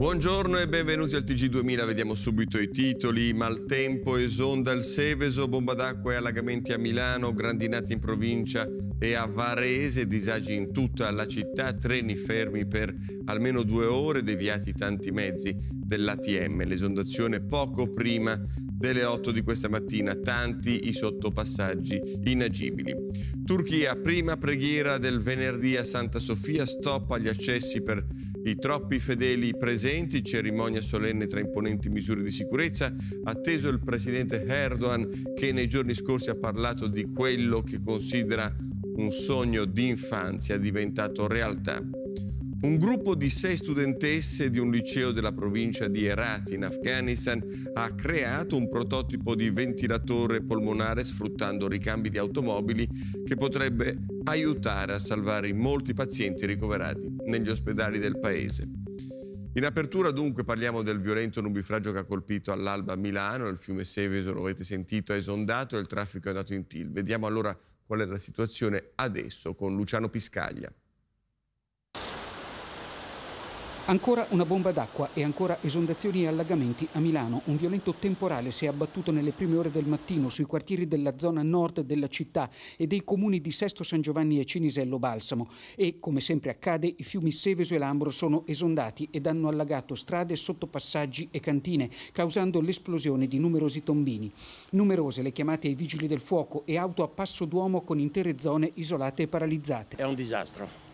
Buongiorno e benvenuti al TG2000, vediamo subito i titoli. Maltempo, esonda il Seveso, bomba d'acqua e allagamenti a Milano, grandinate in provincia e a Varese, disagi in tutta la città, treni fermi per almeno due ore, deviati tanti mezzi dell'ATM, l'esondazione poco prima delle 8 di questa mattina, tanti i sottopassaggi inagibili. Turchia, prima preghiera del venerdì a Santa Sofia, stop agli accessi per i troppi fedeli presenti, cerimonia solenne tra imponenti misure di sicurezza, atteso il presidente Erdogan che nei giorni scorsi ha parlato di quello che considera un sogno di infanzia diventato realtà. Un gruppo di sei studentesse di un liceo della provincia di Herat in Afghanistan ha creato un prototipo di ventilatore polmonare sfruttando ricambi di automobili che potrebbe aiutare a salvare molti pazienti ricoverati negli ospedali del paese. In apertura dunque parliamo del violento nubifragio che ha colpito all'alba Milano, il fiume Seveso, lo avete sentito, è esondato e il traffico è andato in til. Vediamo allora qual è la situazione adesso con Luciano Piscaglia. Ancora una bomba d'acqua e ancora esondazioni e allagamenti a Milano. Un violento temporale si è abbattuto nelle prime ore del mattino sui quartieri della zona nord della città e dei comuni di Sesto San Giovanni e Cinisello Balsamo. E, come sempre accade, i fiumi Seveso e Lambro sono esondati ed hanno allagato strade, sottopassaggi e cantine, causando l'esplosione di numerosi tombini. Numerose le chiamate ai vigili del fuoco e auto a passo d'uomo con intere zone isolate e paralizzate. È un disastro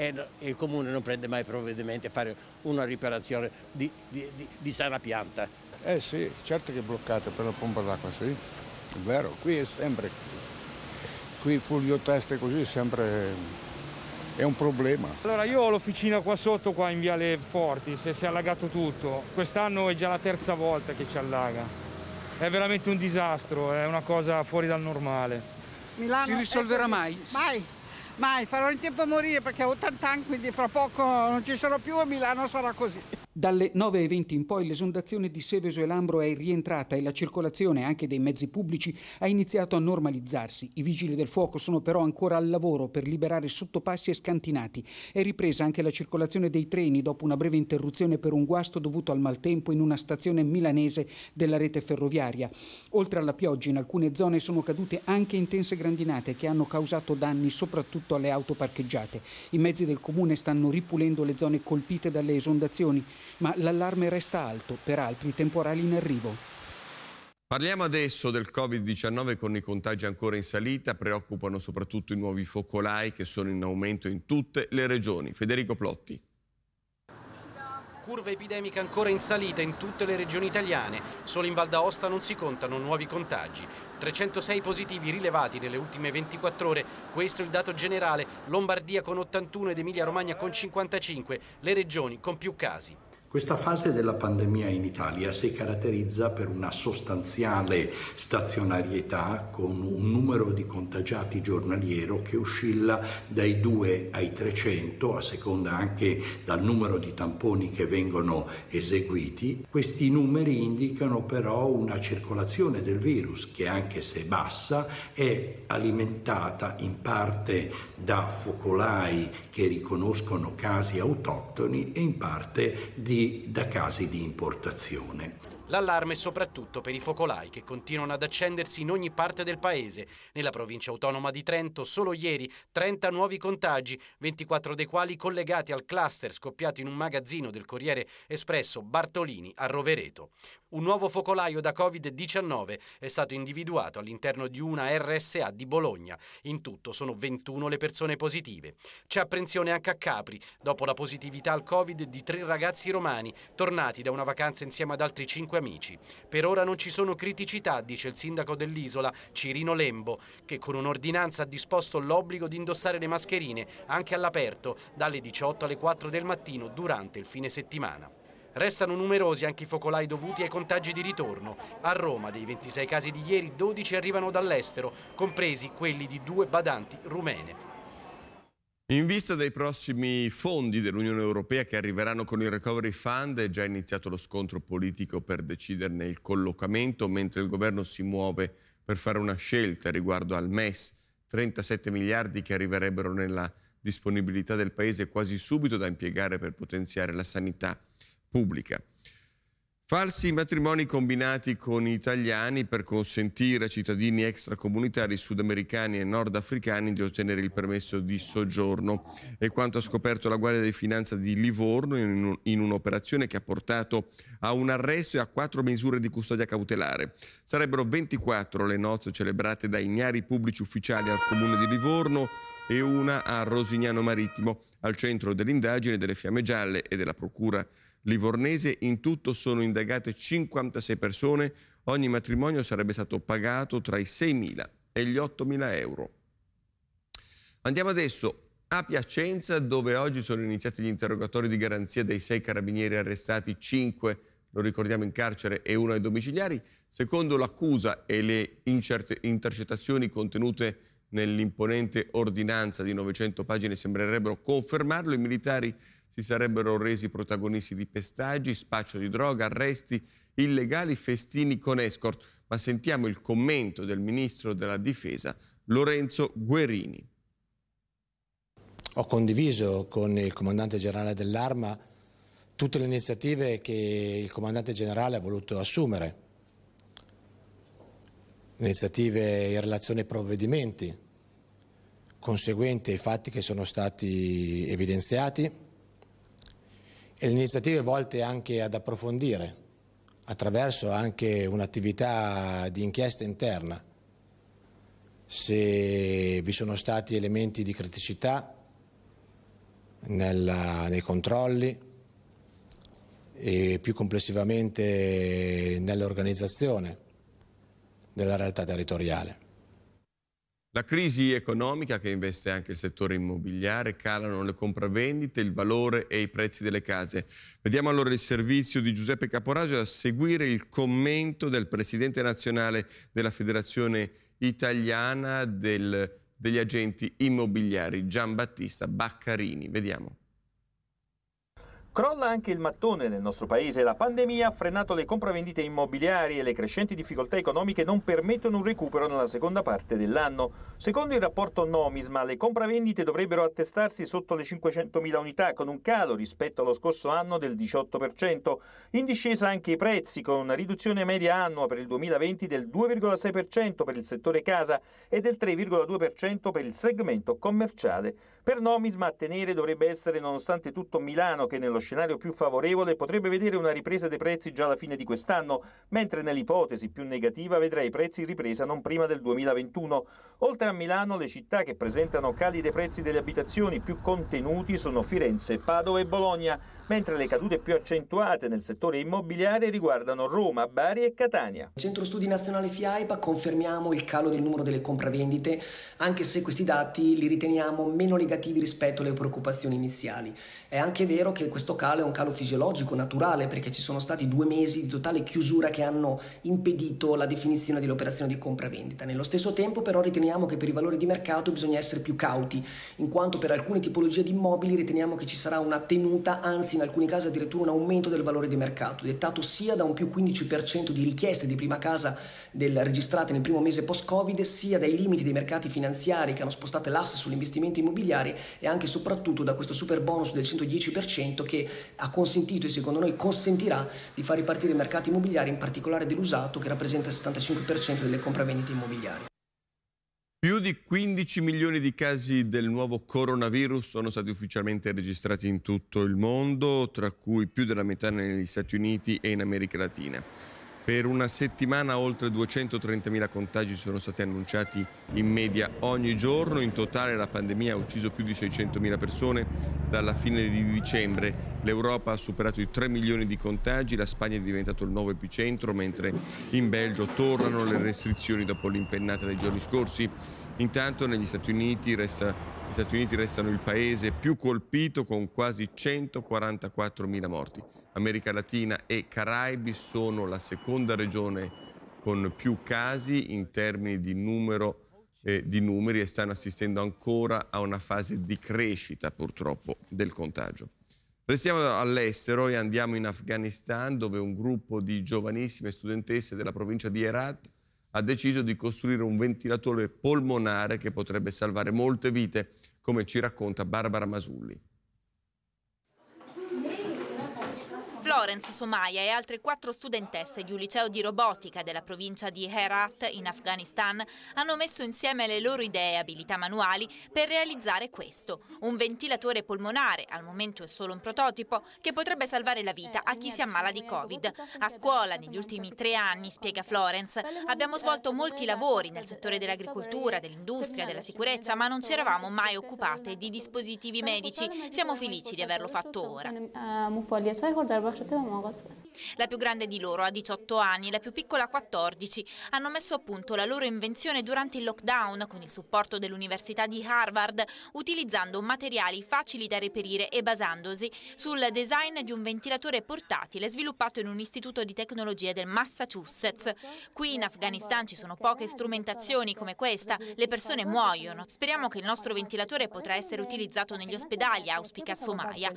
e il Comune non prende mai provvedimenti a fare una riparazione di, di, di, di sana pianta. Eh sì, certo che è bloccata per la pompa d'acqua, sì, è vero, qui è sempre, qui Fulvio Teste così è sempre è un problema. Allora io ho l'officina qua sotto, qua in Viale Forti, se si è allagato tutto. Quest'anno è già la terza volta che ci allaga. È veramente un disastro, è una cosa fuori dal normale. Milano si risolverà mai? Mai. Mai, farò in tempo a morire perché ho 80 anni, quindi fra poco non ci sarò più e Milano sarà così. Dalle 9.20 in poi l'esondazione di Seveso e Lambro è rientrata e la circolazione anche dei mezzi pubblici ha iniziato a normalizzarsi. I vigili del fuoco sono però ancora al lavoro per liberare sottopassi e scantinati. È ripresa anche la circolazione dei treni dopo una breve interruzione per un guasto dovuto al maltempo in una stazione milanese della rete ferroviaria. Oltre alla pioggia in alcune zone sono cadute anche intense grandinate che hanno causato danni soprattutto alle auto parcheggiate. I mezzi del comune stanno ripulendo le zone colpite dalle esondazioni ma l'allarme resta alto, peraltro i temporali in arrivo. Parliamo adesso del Covid-19 con i contagi ancora in salita, preoccupano soprattutto i nuovi focolai che sono in aumento in tutte le regioni. Federico Plotti curva epidemica ancora in salita in tutte le regioni italiane. Solo in Val d'Aosta non si contano nuovi contagi. 306 positivi rilevati nelle ultime 24 ore, questo è il dato generale, Lombardia con 81 ed Emilia Romagna con 55, le regioni con più casi. Questa fase della pandemia in Italia si caratterizza per una sostanziale stazionarietà con un numero di contagiati giornaliero che oscilla dai 2 ai 300 a seconda anche dal numero di tamponi che vengono eseguiti. Questi numeri indicano però una circolazione del virus che anche se bassa è alimentata in parte da focolai che riconoscono casi autoctoni e in parte di da casi di importazione. L'allarme è soprattutto per i focolai che continuano ad accendersi in ogni parte del paese. Nella provincia autonoma di Trento solo ieri 30 nuovi contagi, 24 dei quali collegati al cluster scoppiato in un magazzino del Corriere Espresso Bartolini a Rovereto. Un nuovo focolaio da Covid-19 è stato individuato all'interno di una RSA di Bologna. In tutto sono 21 le persone positive. C'è apprensione anche a Capri, dopo la positività al Covid di tre ragazzi romani tornati da una vacanza insieme ad altri cinque amici. Per ora non ci sono criticità, dice il sindaco dell'isola, Cirino Lembo, che con un'ordinanza ha disposto l'obbligo di indossare le mascherine anche all'aperto dalle 18 alle 4 del mattino durante il fine settimana. Restano numerosi anche i focolai dovuti ai contagi di ritorno. A Roma, dei 26 casi di ieri, 12 arrivano dall'estero, compresi quelli di due badanti rumene. In vista dei prossimi fondi dell'Unione Europea che arriveranno con il Recovery Fund è già iniziato lo scontro politico per deciderne il collocamento mentre il governo si muove per fare una scelta riguardo al MES, 37 miliardi che arriverebbero nella disponibilità del Paese quasi subito da impiegare per potenziare la sanità pubblica. Falsi matrimoni combinati con italiani per consentire a cittadini extracomunitari sudamericani e nordafricani di ottenere il permesso di soggiorno. È quanto ha scoperto la Guardia di Finanza di Livorno in, un'operazione che ha portato a un arresto e a quattro misure di custodia cautelare. Sarebbero 24 le nozze celebrate da ignari pubblici ufficiali al comune di Livorno e una a Rosignano Marittimo, al centro dell'indagine delle Fiamme Gialle e della Procura di livornese. In tutto sono indagate 56 persone. Ogni matrimonio sarebbe stato pagato tra i 6.000 e gli 8.000 euro. Andiamo adesso a Piacenza, dove oggi sono iniziati gli interrogatori di garanzia dei sei carabinieri arrestati, 5 lo ricordiamo in carcere e uno ai domiciliari. Secondo l'accusa e le intercettazioni contenute nell'imponente ordinanza di 900 pagine sembrerebbero confermarlo, i militari si sarebbero resi protagonisti di pestaggi, spaccio di droga, arresti illegali, festini con escort. Ma sentiamo il commento del ministro della difesa Lorenzo Guerini. Ho condiviso con il comandante generale dell'arma tutte le iniziative che il comandante generale ha voluto assumere, iniziative in relazione ai provvedimenti conseguenti ai fatti che sono stati evidenziati e le iniziative volte anche ad approfondire attraverso anche un'attività di inchiesta interna se vi sono stati elementi di criticità nella, nei controlli e più complessivamente nell'organizzazione della realtà territoriale. La crisi economica che investe anche il settore immobiliare, calano le compravendite, il valore e i prezzi delle case. Vediamo allora il servizio di Giuseppe Caporaggio a seguire il commento del presidente nazionale della Federazione Italiana del, degli Agenti Immobiliari, Giambattista Baccarini. Vediamo. Crolla anche il mattone nel nostro paese. La pandemia ha frenato le compravendite immobiliari e le crescenti difficoltà economiche non permettono un recupero nella seconda parte dell'anno. Secondo il rapporto Nomisma, le compravendite dovrebbero attestarsi sotto le 500.000 unità, con un calo rispetto allo scorso anno del 18%. In discesa anche i prezzi, con una riduzione media annua per il 2020 del 2,6% per il settore casa e del 3,2% per il segmento commerciale. Per Nomisma a tenere dovrebbe essere nonostante tutto Milano che nello scenario più favorevole potrebbe vedere una ripresa dei prezzi già alla fine di quest'anno, mentre nell'ipotesi più negativa vedrà i prezzi ripresa non prima del 2021. Oltre a Milano le città che presentano cali dei prezzi delle abitazioni più contenuti sono Firenze, Padova e Bologna, mentre le cadute più accentuate nel settore immobiliare riguardano Roma, Bari e Catania. Centro Studi Nazionale FIAIPA confermiamo il calo del numero delle compravendite, anche se questi dati li riteniamo meno legati negativi rispetto alle preoccupazioni iniziali. È anche vero che questo calo è un calo fisiologico, naturale, perché ci sono stati due mesi di totale chiusura che hanno impedito la definizione dell'operazione di compravendita. Nello stesso tempo però riteniamo che per i valori di mercato bisogna essere più cauti, in quanto per alcune tipologie di immobili riteniamo che ci sarà una tenuta, anzi in alcuni casi addirittura un aumento del valore di mercato, dettato sia da un più 15% di richieste di prima casa del, registrate nel primo mese post-Covid, sia dai limiti dei mercati finanziari che hanno spostato l'asse sull'investimento immobiliare e anche e soprattutto da questo super bonus del 110% che ha consentito e secondo noi consentirà di far ripartire i mercati immobiliari, in particolare dell'usato che rappresenta il 75% delle compravendite immobiliari. Più di 15 milioni di casi del nuovo coronavirus sono stati ufficialmente registrati in tutto il mondo, tra cui più della metà negli Stati Uniti e in America Latina. Per una settimana oltre 230.000 contagi sono stati annunciati in media ogni giorno. In totale la pandemia ha ucciso più di 600.000 persone dalla fine di dicembre. L'Europa ha superato i 3 milioni di contagi, la Spagna è diventato il nuovo epicentro, mentre in Belgio tornano le restrizioni dopo l'impennata dei giorni scorsi. Intanto negli Stati Uniti resta gli Stati Uniti restano il paese più colpito con quasi 144.000 morti. America Latina e Caraibi sono la seconda regione con più casi in termini di numero eh, di numeri e stanno assistendo ancora a una fase di crescita purtroppo del contagio. Restiamo all'estero e andiamo in Afghanistan dove un gruppo di giovanissime studentesse della provincia di Herat ha deciso di costruire un ventilatore polmonare che potrebbe salvare molte vite, come ci racconta Barbara Masulli. Florence Somaya e altre quattro studentesse di un liceo di robotica della provincia di Herat in Afghanistan hanno messo insieme le loro idee e abilità manuali per realizzare questo, un ventilatore polmonare, al momento è solo un prototipo, che potrebbe salvare la vita a chi si ammala di Covid. A scuola, negli ultimi tre anni, spiega Florence, abbiamo svolto molti lavori nel settore dell'agricoltura, dell'industria, della sicurezza, ma non ci eravamo mai occupate di dispositivi medici. Siamo felici di averlo fatto ora. Ehm, di 뜯어 먹었어요. La più grande di loro ha 18 anni, la più piccola 14. Hanno messo a punto la loro invenzione durante il lockdown con il supporto dell'Università di Harvard, utilizzando materiali facili da reperire e basandosi sul design di un ventilatore portatile sviluppato in un istituto di tecnologia del Massachusetts. Qui in Afghanistan ci sono poche strumentazioni come questa, le persone muoiono. Speriamo che il nostro ventilatore potrà essere utilizzato negli ospedali, auspica Somaya.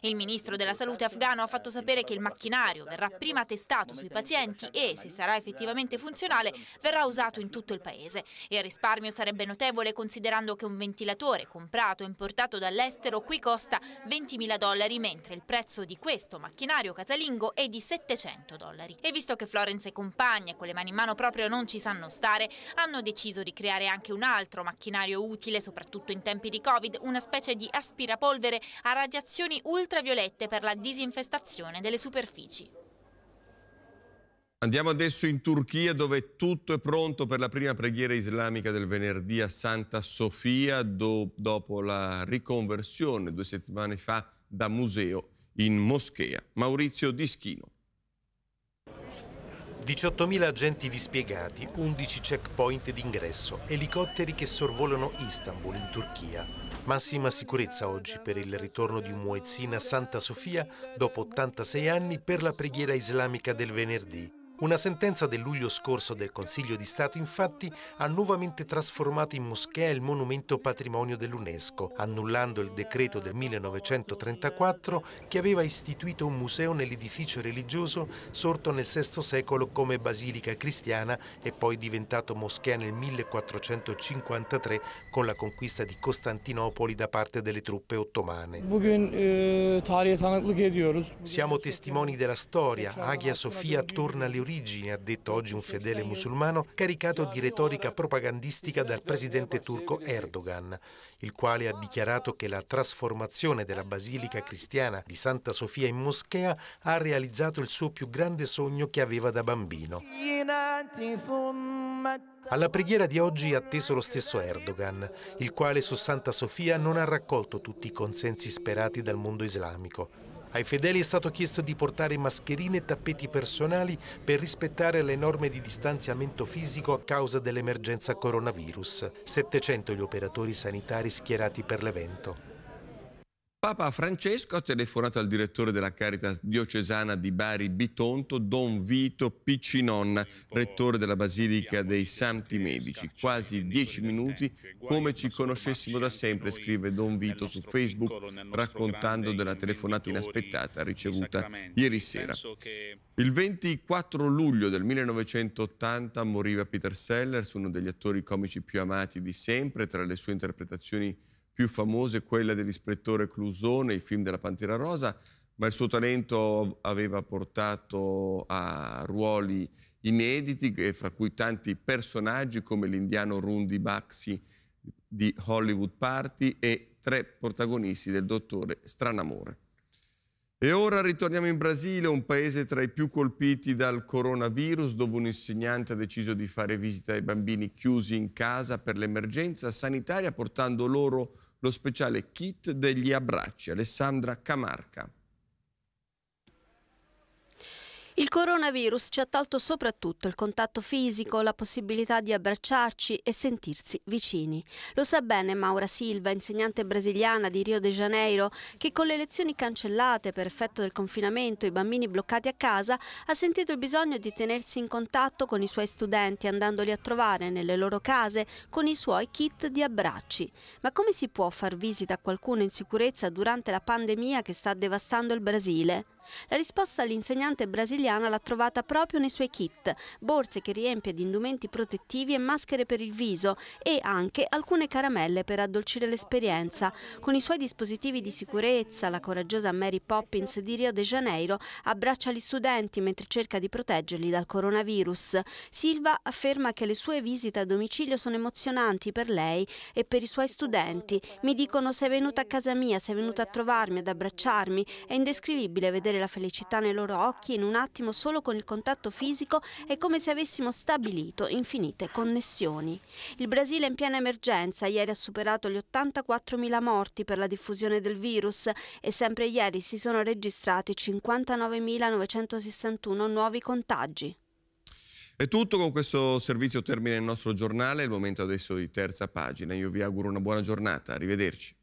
Il ministro della salute afghano ha fatto sapere che il macchinario verrà prima testato sui pazienti e, se sarà effettivamente funzionale, verrà usato in tutto il paese. E il risparmio sarebbe notevole considerando che un ventilatore comprato e importato dall'estero qui costa 20.000 dollari, mentre il prezzo di questo macchinario casalingo è di 700 dollari. E visto che Florence e compagne con le mani in mano proprio non ci sanno stare, hanno deciso di creare anche un altro macchinario utile, soprattutto in tempi di Covid, una specie di aspirapolvere a radiazioni ultraviolette per la disinfestazione delle superfici superfici. Andiamo adesso in Turchia dove tutto è pronto per la prima preghiera islamica del venerdì a Santa Sofia do, dopo la riconversione due settimane fa da museo in moschea. Maurizio Dischino. 18.000 agenti dispiegati, 11 checkpoint d'ingresso, elicotteri che sorvolano Istanbul in Turchia. Massima sicurezza oggi per il ritorno di un muezzin a Santa Sofia dopo 86 anni per la preghiera islamica del venerdì. Una sentenza del luglio scorso del Consiglio di Stato infatti ha nuovamente trasformato in moschea il monumento patrimonio dell'UNESCO, annullando il decreto del 1934 che aveva istituito un museo nell'edificio religioso sorto nel VI secolo come basilica cristiana e poi diventato moschea nel 1453 con la conquista di Costantinopoli da parte delle truppe ottomane. Siamo testimoni della storia, Hagia Sofia torna alle origini origine, ha detto oggi un fedele musulmano, caricato di retorica propagandistica dal presidente turco Erdogan, il quale ha dichiarato che la trasformazione della basilica cristiana di Santa Sofia in moschea ha realizzato il suo più grande sogno che aveva da bambino. Alla preghiera di oggi è atteso lo stesso Erdogan, il quale su Santa Sofia non ha raccolto tutti i consensi sperati dal mondo islamico. Ai fedeli è stato chiesto di portare mascherine e tappeti personali per rispettare le norme di distanziamento fisico a causa dell'emergenza coronavirus. 700 gli operatori sanitari schierati per l'evento. Papa Francesco ha telefonato al direttore della Caritas diocesana di Bari Bitonto, Don Vito Piccinon, rettore della Basilica dei Santi Medici. Quasi dieci minuti, come ci conoscessimo da sempre, scrive Don Vito su Facebook, raccontando della telefonata inaspettata ricevuta ieri sera. Il 24 luglio del 1980 moriva Peter Sellers, uno degli attori comici più amati di sempre, tra le sue interpretazioni più famose, quella dell'ispettore Clouseau nei film della Pantera Rosa, ma il suo talento aveva portato a ruoli inediti, fra cui tanti personaggi come l'indiano Rundi Baxi di Hollywood Party e tre protagonisti del dottore Stranamore. E ora ritorniamo in Brasile, un paese tra i più colpiti dal coronavirus, dove un insegnante ha deciso di fare visita ai bambini chiusi in casa per l'emergenza sanitaria, portando loro lo speciale kit degli abbracci. Alessandra Camarca. Il coronavirus ci ha tolto soprattutto il contatto fisico, la possibilità di abbracciarci e sentirsi vicini. Lo sa bene Maura Silva, insegnante brasiliana di Rio de Janeiro, che con le lezioni cancellate per effetto del confinamento e i bambini bloccati a casa, ha sentito il bisogno di tenersi in contatto con i suoi studenti andandoli a trovare nelle loro case con i suoi kit di abbracci. Ma come si può far visita a qualcuno in sicurezza durante la pandemia che sta devastando il Brasile? La risposta all'insegnante brasiliana l'ha trovata proprio nei suoi kit, borse che riempie di indumenti protettivi e maschere per il viso e anche alcune caramelle per addolcire l'esperienza. Con i suoi dispositivi di sicurezza, la coraggiosa Mary Poppins di Rio de Janeiro abbraccia gli studenti mentre cerca di proteggerli dal coronavirus. Silva afferma che le sue visite a domicilio sono emozionanti per lei e per i suoi studenti. Mi dicono sei venuta a casa mia, sei venuta a trovarmi, ad abbracciarmi, è indescrivibile vedere vedere la felicità nei loro occhi in un attimo solo con il contatto fisico è come se avessimo stabilito infinite connessioni. Il Brasile è in piena emergenza, ieri ha superato gli 84.000 morti per la diffusione del virus e sempre ieri si sono registrati 59.961 nuovi contagi. È tutto con questo servizio termina il nostro giornale, il momento adesso di terza pagina. Io vi auguro una buona giornata, arrivederci.